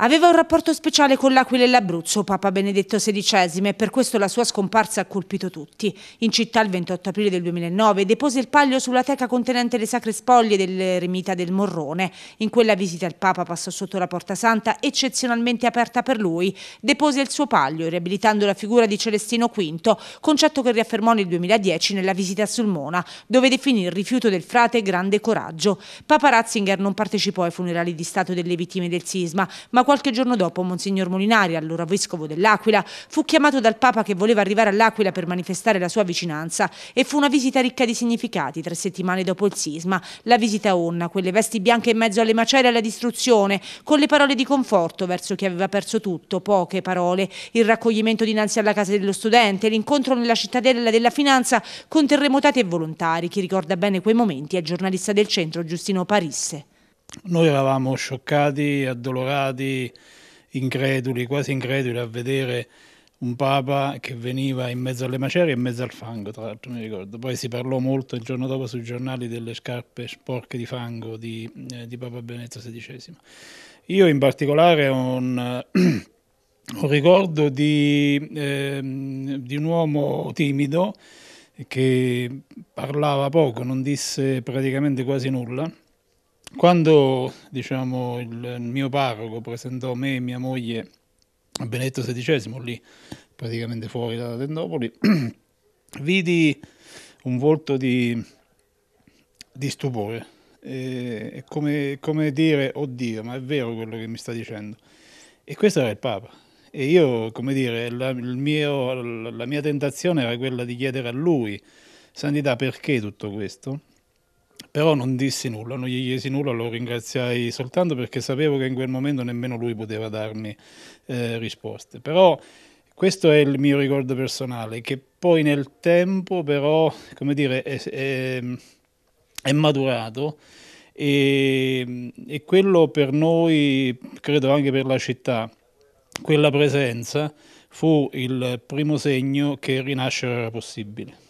Aveva un rapporto speciale con l'Aquila e l'Abruzzo, Papa Benedetto XVI, e per questo la sua scomparsa ha colpito tutti. In città il 28 aprile del 2009 depose il paglio sulla teca contenente le sacre spoglie dell'eremita del Morrone. In quella visita il Papa passò sotto la Porta Santa, eccezionalmente aperta per lui, depose il suo paglio, riabilitando la figura di Celestino V, concetto che riaffermò nel 2010 nella visita a Sulmona, dove definì il rifiuto del frate grande coraggio. Papa Ratzinger non partecipò ai funerali di Stato delle vittime del sisma, ma qualche giorno dopo Monsignor Molinari, allora vescovo dell'Aquila, fu chiamato dal Papa che voleva arrivare all'Aquila per manifestare la sua vicinanza e fu una visita ricca di significati tre settimane dopo il sisma, la visita a Onna, quelle vesti bianche in mezzo alle macerie e alla distruzione, con le parole di conforto verso chi aveva perso tutto, poche parole, il raccoglimento dinanzi alla casa dello studente, l'incontro nella cittadella della finanza con terremotati e volontari. Chi ricorda bene quei momenti è il giornalista del centro Giustino Parisse. Noi eravamo scioccati, addolorati, increduli, quasi increduli a vedere un papa che veniva in mezzo alle macerie e in mezzo al fango, tra l'altro mi ricordo. Poi si parlò molto il giorno dopo sui giornali delle scarpe sporche di fango di, eh, di Papa Benedetto XVI. Io in particolare ho un, un ricordo di, eh, di un uomo timido che parlava poco, non disse praticamente quasi nulla quando diciamo, il mio parroco presentò me e mia moglie a Benedetto XVI, lì praticamente fuori da Tendopoli, vidi un volto di, di stupore. È come, come dire, oddio, ma è vero quello che mi sta dicendo. E questo era il Papa. E io, come dire, la, mio, la mia tentazione era quella di chiedere a lui, Santità, perché tutto questo? Però non dissi nulla, non gli chiesi nulla, lo ringraziai soltanto perché sapevo che in quel momento nemmeno lui poteva darmi eh, risposte. Però questo è il mio ricordo personale, che poi nel tempo però, come dire, è, è, è maturato e, e quello per noi, credo anche per la città, quella presenza fu il primo segno che rinascere era possibile.